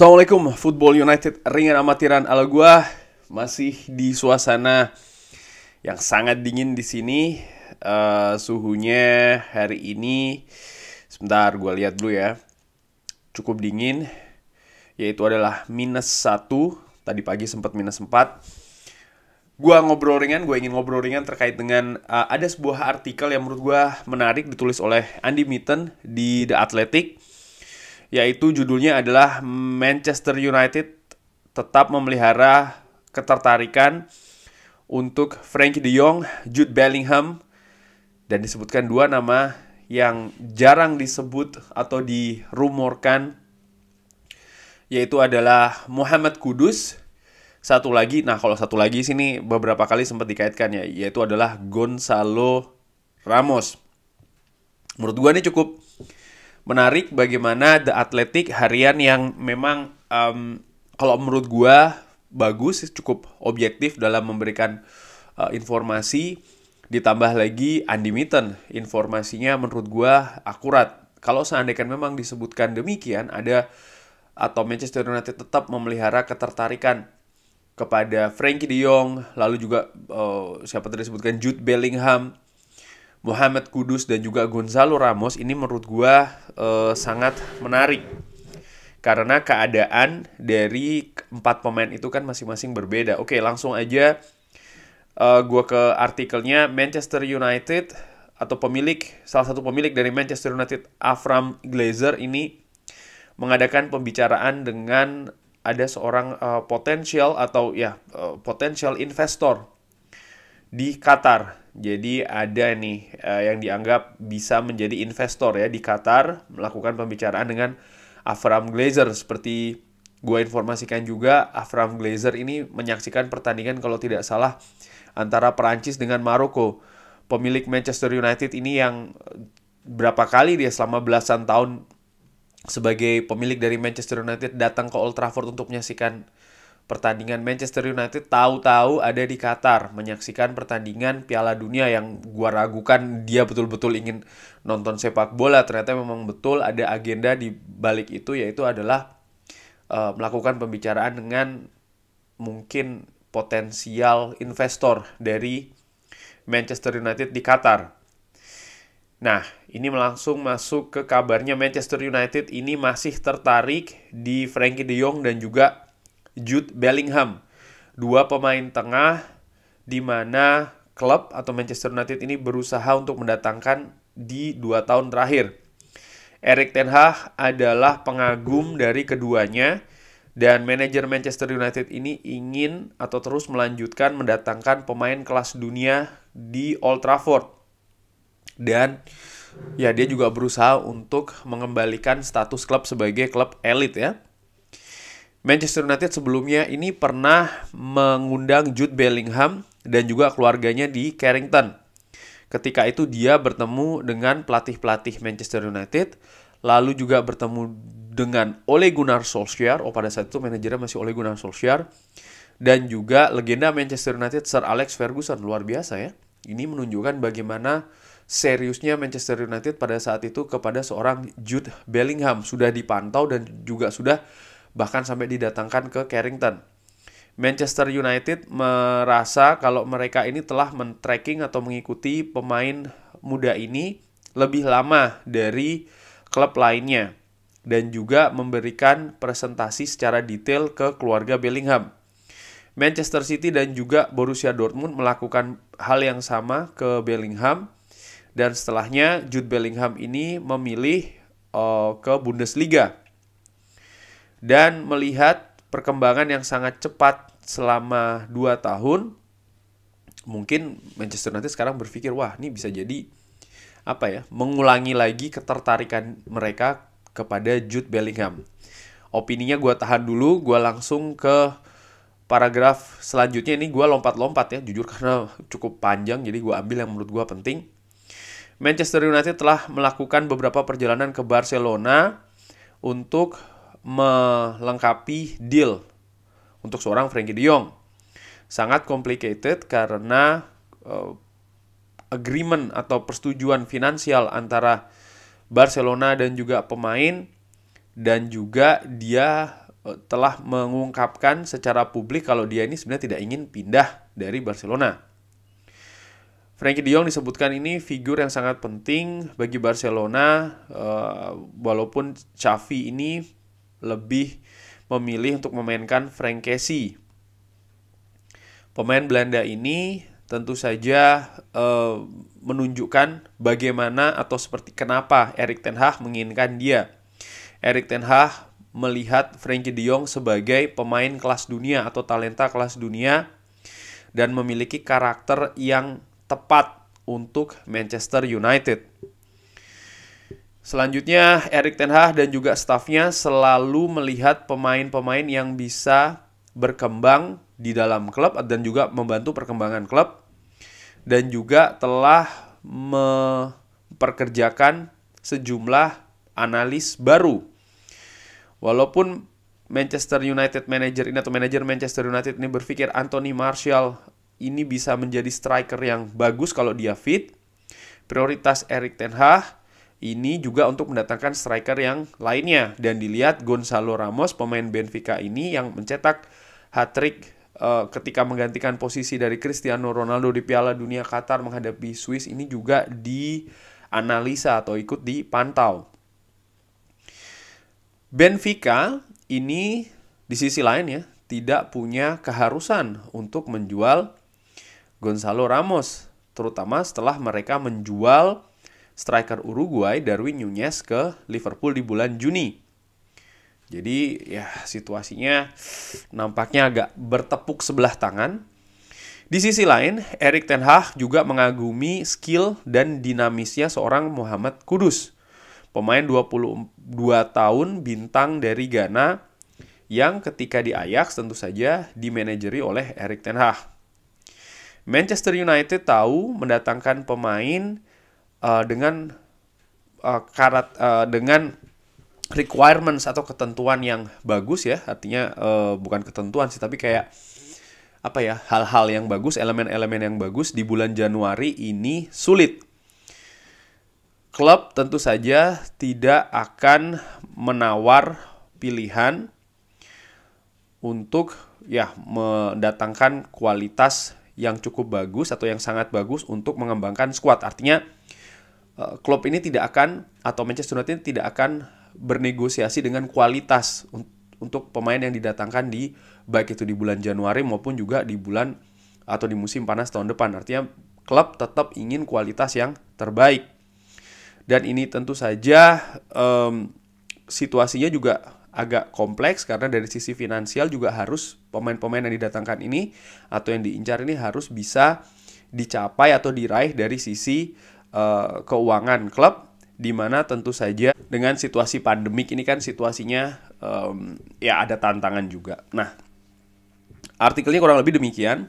Assalamualaikum Football United ringan amatiran ala gua masih di suasana yang sangat dingin di sini uh, suhunya hari ini sebentar gua lihat dulu ya cukup dingin yaitu adalah minus satu. tadi pagi sempat minus empat. gua ngobrol ringan gua ingin ngobrol ringan terkait dengan uh, ada sebuah artikel yang menurut gua menarik ditulis oleh Andy Mitten di The Athletic yaitu judulnya adalah Manchester United tetap memelihara ketertarikan untuk Frank De Jong, Jude Bellingham, dan disebutkan dua nama yang jarang disebut atau dirumorkan yaitu adalah Muhammad Kudus satu lagi nah kalau satu lagi sini beberapa kali sempat dikaitkan ya yaitu adalah Gonzalo Ramos menurut gua ini cukup menarik bagaimana The Athletic harian yang memang um, kalau menurut gua bagus, cukup objektif dalam memberikan uh, informasi. Ditambah lagi Andy Mitten, informasinya menurut gua akurat. Kalau seandainya memang disebutkan demikian, ada atau Manchester United tetap memelihara ketertarikan kepada Frankie De Jong, lalu juga uh, siapa tadi disebutkan Jude Bellingham, Muhammad Kudus dan juga Gonzalo Ramos ini menurut gua uh, sangat menarik karena keadaan dari empat pemain itu kan masing-masing berbeda. Oke, langsung aja uh, eh, gue ke artikelnya Manchester United atau pemilik salah satu pemilik dari Manchester United Avram Glazer ini mengadakan pembicaraan dengan ada seorang uh, potensial atau ya uh, potensial investor di Qatar. Jadi ada nih uh, yang dianggap bisa menjadi investor ya di Qatar melakukan pembicaraan dengan Avram Glazer seperti gue informasikan juga Avram Glazer ini menyaksikan pertandingan kalau tidak salah antara Perancis dengan Maroko. Pemilik Manchester United ini yang eh, berapa kali dia selama belasan tahun sebagai pemilik dari Manchester United datang ke Old Trafford untuk menyaksikan pertandingan Manchester United tahu-tahu ada di Qatar menyaksikan pertandingan Piala Dunia yang gua ragukan dia betul-betul ingin nonton sepak bola ternyata memang betul ada agenda di balik itu yaitu adalah uh, melakukan pembicaraan dengan mungkin potensial investor dari Manchester United di Qatar. Nah, ini langsung masuk ke kabarnya Manchester United ini masih tertarik di Frankie De Jong dan juga Jude Bellingham. Dua pemain tengah di mana klub atau Manchester United ini berusaha untuk mendatangkan di dua tahun terakhir. Erik Ten Hag adalah pengagum dari keduanya dan manajer Manchester United ini ingin atau terus melanjutkan mendatangkan pemain kelas dunia di Old Trafford. Dan ya dia juga berusaha untuk mengembalikan status klub sebagai klub elit ya. Manchester United sebelumnya ini pernah mengundang Jude Bellingham dan juga keluarganya di Carrington. Ketika itu dia bertemu dengan pelatih-pelatih Manchester United, lalu juga bertemu dengan Ole Gunnar Solskjaer, oh pada saat itu manajernya masih Ole Gunnar Solskjaer, dan juga legenda Manchester United Sir Alex Ferguson, luar biasa ya. Ini menunjukkan bagaimana seriusnya Manchester United pada saat itu kepada seorang Jude Bellingham sudah dipantau dan juga sudah bahkan sampai didatangkan ke Carrington. Manchester United merasa kalau mereka ini telah men-tracking atau mengikuti pemain muda ini lebih lama dari klub lainnya dan juga memberikan presentasi secara detail ke keluarga Bellingham. Manchester City dan juga Borussia Dortmund melakukan hal yang sama ke Bellingham dan setelahnya Jude Bellingham ini memilih uh, ke Bundesliga dan melihat perkembangan yang sangat cepat selama 2 tahun mungkin Manchester United sekarang berpikir wah ini bisa jadi apa ya mengulangi lagi ketertarikan mereka kepada Jude Bellingham. Opininya gue tahan dulu, gue langsung ke paragraf selanjutnya ini gue lompat-lompat ya jujur karena cukup panjang jadi gue ambil yang menurut gue penting. Manchester United telah melakukan beberapa perjalanan ke Barcelona untuk melengkapi deal untuk seorang Frankie De Jong. Sangat complicated karena uh, agreement atau persetujuan finansial antara Barcelona dan juga pemain dan juga dia eh, telah mengungkapkan secara publik kalau dia ini sebenarnya tidak ingin pindah dari Barcelona. Frankie De Jong disebutkan ini figur yang sangat penting bagi Barcelona eh, walaupun Xavi ini lebih memilih untuk memainkan Frank Casey. Pemain Belanda ini tentu saja e, menunjukkan bagaimana atau seperti kenapa Erik ten Hag menginginkan dia. Erik ten Hag melihat Frankie de Jong sebagai pemain kelas dunia atau talenta kelas dunia dan memiliki karakter yang tepat untuk Manchester United. Selanjutnya, Erik Ten Hag dan juga stafnya selalu melihat pemain-pemain yang bisa berkembang di dalam klub dan juga membantu perkembangan klub dan juga telah memperkerjakan sejumlah analis baru. Walaupun Manchester United manager ini atau manajer Manchester United ini berpikir Anthony Martial ini bisa menjadi striker yang bagus kalau dia fit. Prioritas Erik Ten Hag ini juga untuk mendatangkan striker yang lainnya dan dilihat Gonzalo Ramos pemain Benfica ini yang mencetak hat-trick uh, ketika menggantikan posisi dari Cristiano Ronaldo di Piala Dunia Qatar menghadapi Swiss ini juga dianalisa atau ikut dipantau. Benfica ini di sisi lain ya tidak punya keharusan untuk menjual Gonzalo Ramos terutama setelah mereka menjual striker Uruguay Darwin Nunez ke Liverpool di bulan Juni. Jadi ya situasinya nampaknya agak bertepuk sebelah tangan. Di sisi lain, Erik Ten Hag juga mengagumi skill dan dinamisnya seorang Muhammad Kudus. Pemain 22 tahun bintang dari Ghana yang ketika di Ajax tentu saja dimanajeri oleh Erik Ten Hag. Manchester United tahu mendatangkan pemain Eh, dengan uh, karat uh, dengan requirements atau ketentuan yang bagus ya artinya uh, bukan ketentuan sih tapi kayak apa ya hal-hal yang bagus elemen-elemen yang bagus di bulan Januari ini sulit klub tentu saja tidak akan menawar pilihan untuk ya mendatangkan kualitas yang cukup bagus atau yang sangat bagus untuk mengembangkan squad artinya Eh, klub ini tidak akan atau Manchester United tidak akan bernegosiasi dengan kualitas untuk pemain yang didatangkan di baik itu di bulan Januari maupun juga di bulan atau di musim panas tahun depan. Artinya klub tetap ingin kualitas yang terbaik. Dan ini tentu saja um, situasinya juga agak kompleks karena dari sisi finansial juga harus pemain-pemain yang didatangkan ini atau yang diincar ini harus bisa dicapai atau diraih dari sisi Eh, keuangan klub di mana tentu saja dengan situasi pandemik ini kan situasinya um, ya ada tantangan juga. Nah, artikelnya kurang lebih demikian.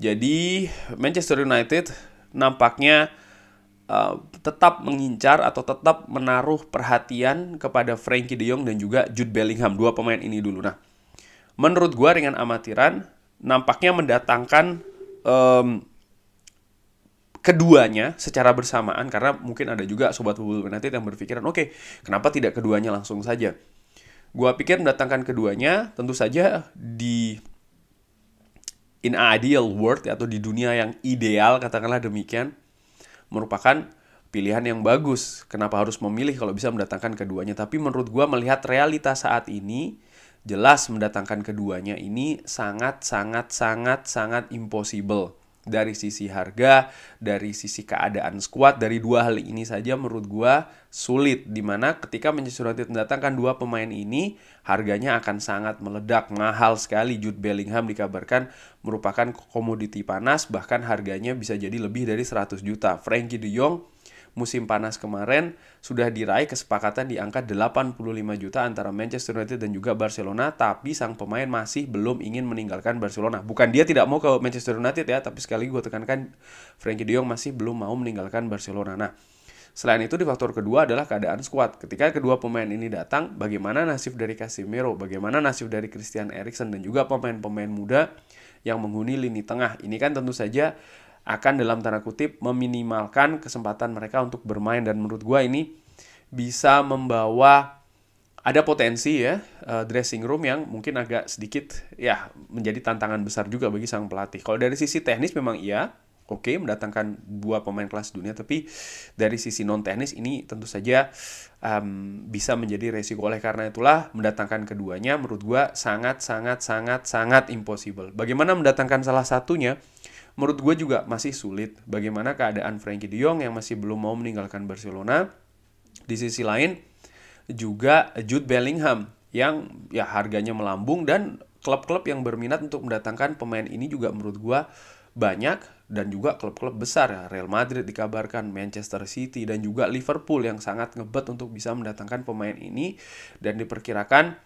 Jadi Manchester United nampaknya uh, tetap mengincar atau tetap menaruh perhatian kepada Frankie De Jong dan juga Jude Bellingham dua pemain ini dulu. Nah, menurut gua dengan amatiran nampaknya mendatangkan um, keduanya secara bersamaan karena mungkin ada juga sobat bubble United yang berpikiran oke okay, kenapa tidak keduanya langsung saja gua pikir mendatangkan keduanya tentu saja di in ideal world ya, atau di dunia yang ideal katakanlah demikian merupakan pilihan yang bagus kenapa harus memilih kalau bisa mendatangkan keduanya tapi menurut gua melihat realitas saat ini jelas mendatangkan keduanya ini sangat sangat sangat sangat impossible dari sisi harga, dari sisi keadaan squad, dari dua hal ini saja menurut gua sulit. Dimana ketika Manchester United mendatangkan dua pemain ini, harganya akan sangat meledak, mahal sekali. Jude Bellingham dikabarkan merupakan komoditi panas, bahkan harganya bisa jadi lebih dari 100 juta. Frankie de Jong musim panas kemarin sudah diraih kesepakatan di angka 85 juta antara Manchester United dan juga Barcelona tapi sang pemain masih belum ingin meninggalkan Barcelona. Bukan dia tidak mau ke Manchester United ya, tapi sekali gue tekankan Frankie De Jong masih belum mau meninggalkan Barcelona. Nah, Selain itu di faktor kedua adalah keadaan skuad. Ketika kedua pemain ini datang, bagaimana nasib dari Casemiro, bagaimana nasib dari Christian Eriksen dan juga pemain-pemain muda yang menghuni lini tengah. Ini kan tentu saja akan dalam tanda kutip meminimalkan kesempatan mereka untuk bermain dan menurut gua ini bisa membawa ada potensi ya eh, dressing room yang mungkin agak sedikit ya menjadi tantangan besar juga bagi sang pelatih. Kalau dari sisi teknis memang iya, oke okay, mendatangkan dua pemain kelas dunia, tapi dari sisi non teknis ini tentu saja um, bisa menjadi resiko. Oleh karena itulah mendatangkan keduanya menurut gua sangat sangat sangat sangat impossible. Bagaimana mendatangkan salah satunya? menurut gue juga masih sulit bagaimana keadaan Frankie De Jong yang masih belum mau meninggalkan Barcelona. Di sisi lain juga Jude Bellingham yang ya harganya melambung dan klub-klub yang berminat untuk mendatangkan pemain ini juga menurut gue banyak dan juga klub-klub besar ya. Real Madrid dikabarkan, Manchester City dan juga Liverpool yang sangat ngebet untuk bisa mendatangkan pemain ini dan diperkirakan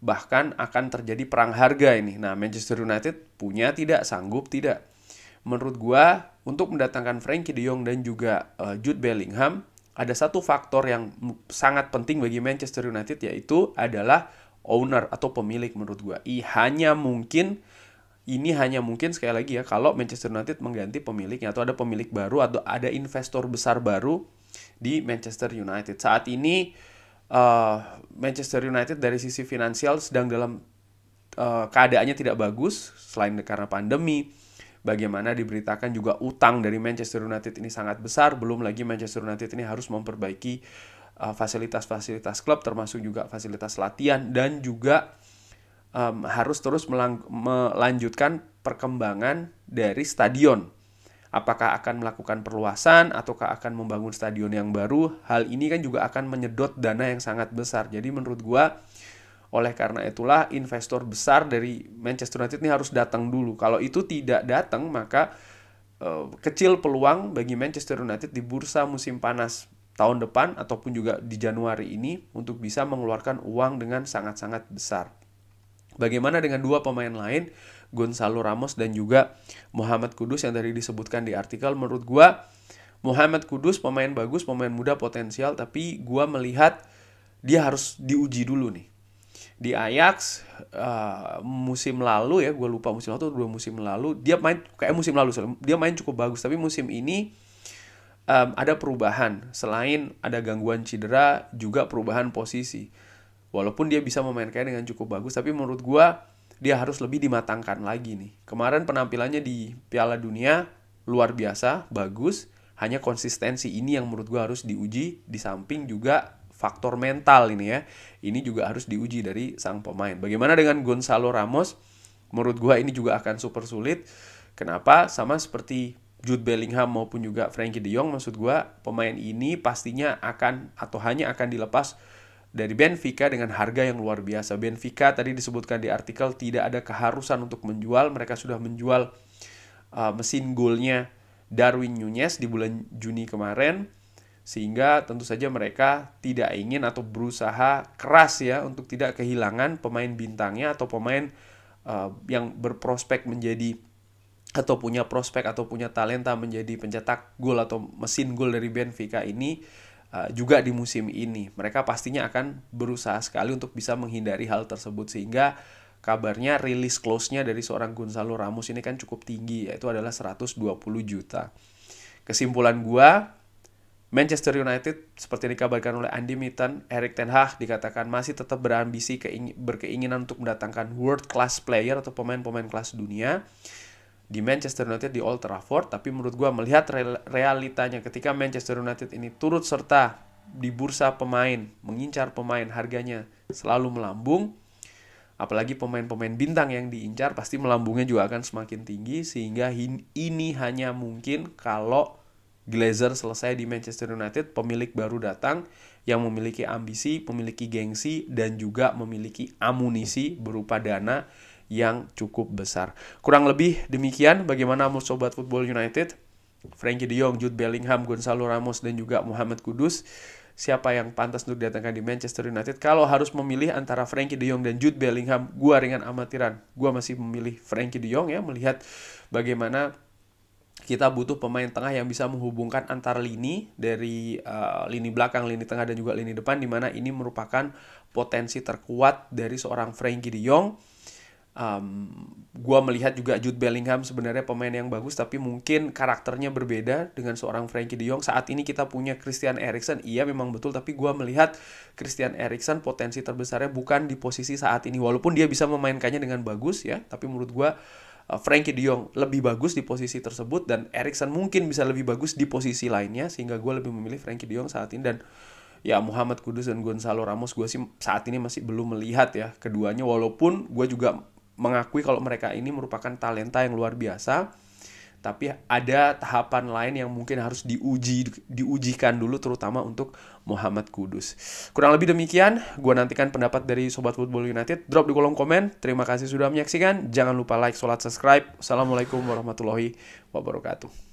bahkan akan terjadi perang harga ini. Nah, Manchester United punya tidak sanggup tidak menurut gua untuk mendatangkan Frankie De Jong dan juga uh, Jude Bellingham ada satu faktor yang sangat penting bagi Manchester United yaitu adalah owner atau pemilik menurut gua. I hanya mungkin ini hanya mungkin sekali lagi ya kalau Manchester United mengganti pemiliknya atau ada pemilik baru atau ada investor besar baru di Manchester United. Saat ini uh, Manchester United dari sisi finansial sedang dalam uh, keadaannya tidak bagus selain karena pandemi bagaimana diberitakan juga utang dari Manchester United ini sangat besar, belum lagi Manchester United ini harus memperbaiki eh, fasilitas-fasilitas uh, klub termasuk juga fasilitas latihan dan juga um, harus terus melanjutkan perkembangan dari stadion. Apakah akan melakukan perluasan ataukah akan membangun stadion yang baru? Hal ini kan juga akan menyedot dana yang sangat besar. Jadi menurut gua oleh karena itulah investor besar dari Manchester United ini harus datang dulu. Kalau itu tidak datang maka eh, kecil peluang bagi Manchester United di bursa musim panas tahun depan ataupun juga di Januari ini untuk bisa mengeluarkan uang dengan sangat-sangat besar. Bagaimana dengan dua pemain lain, Gonzalo Ramos dan juga Muhammad Kudus yang tadi disebutkan di artikel menurut gua Muhammad Kudus pemain bagus, pemain muda potensial tapi gua melihat dia harus diuji dulu nih di Ajax uh, musim lalu ya gue lupa musim lalu atau dua musim lalu dia main kayak musim lalu dia main cukup bagus tapi musim ini um, ada perubahan selain ada gangguan cedera juga perubahan posisi walaupun dia bisa memainkannya dengan cukup bagus tapi menurut gue dia harus lebih dimatangkan lagi nih kemarin penampilannya di Piala Dunia luar biasa bagus hanya konsistensi ini yang menurut gue harus diuji di samping juga faktor mental ini ya. Ini juga harus diuji dari sang pemain. Bagaimana dengan Gonzalo Ramos? Menurut gua ini juga akan super sulit. Kenapa? Sama seperti Jude Bellingham maupun juga Frankie De Jong maksud gua pemain ini pastinya akan atau hanya akan dilepas dari Benfica dengan harga yang luar biasa. Benfica tadi disebutkan di artikel tidak ada keharusan untuk menjual, mereka sudah menjual uh, mesin golnya Darwin Nunez di bulan Juni kemarin sehingga tentu saja mereka tidak ingin atau berusaha keras ya untuk tidak kehilangan pemain bintangnya atau pemain uh, yang berprospek menjadi atau punya prospek atau punya talenta menjadi pencetak gol atau mesin gol dari Benfica ini uh, juga di musim ini mereka pastinya akan berusaha sekali untuk bisa menghindari hal tersebut sehingga kabarnya rilis close-nya dari seorang Gonzalo Ramos ini kan cukup tinggi yaitu adalah 120 juta. Kesimpulan gua Manchester United seperti dikabarkan oleh Andy Mitten, Erik Ten Hag dikatakan masih tetap berambisi berkeinginan untuk mendatangkan world class player atau pemain-pemain kelas dunia di Manchester United di Old Trafford tapi menurut gue melihat realitanya ketika Manchester United ini turut serta di bursa pemain mengincar pemain harganya selalu melambung apalagi pemain-pemain bintang yang diincar pasti melambungnya juga akan semakin tinggi sehingga ini hanya mungkin kalau Glazer selesai di Manchester United, pemilik baru datang yang memiliki ambisi, memiliki gengsi, dan juga memiliki amunisi berupa dana yang cukup besar. Kurang lebih demikian bagaimana musuh Sobat Football United, Frankie de Jong, Jude Bellingham, Gonzalo Ramos, dan juga Muhammad Kudus. Siapa yang pantas untuk didatangkan di Manchester United? Kalau harus memilih antara Frankie de Jong dan Jude Bellingham, gua ringan amatiran. Gua masih memilih Frankie de Jong ya, melihat bagaimana kita butuh pemain tengah yang bisa menghubungkan antar lini dari uh, lini belakang, lini tengah dan juga lini depan di mana ini merupakan potensi terkuat dari seorang Frankie De Jong. Um, gua melihat juga Jude Bellingham sebenarnya pemain yang bagus tapi mungkin karakternya berbeda dengan seorang Frankie De Jong. Saat ini kita punya Christian Eriksen, iya memang betul tapi gua melihat Christian Eriksen potensi terbesarnya bukan di posisi saat ini walaupun dia bisa memainkannya dengan bagus ya, tapi menurut gua Eh, Frankie De Jong lebih bagus di posisi tersebut dan Erikson mungkin bisa lebih bagus di posisi lainnya sehingga gue lebih memilih Frankie De Jong saat ini dan ya Muhammad Kudus dan Gonzalo Ramos gue sih saat ini masih belum melihat ya keduanya walaupun gue juga mengakui kalau mereka ini merupakan talenta yang luar biasa tapi ada tahapan lain yang mungkin harus diuji diujikan dulu terutama untuk Muhammad Kudus. Kurang lebih demikian, Gua nantikan pendapat dari Sobat Football United. Drop di kolom komen. Terima kasih sudah menyaksikan. Jangan lupa like, salat, subscribe. Assalamualaikum warahmatullahi wabarakatuh.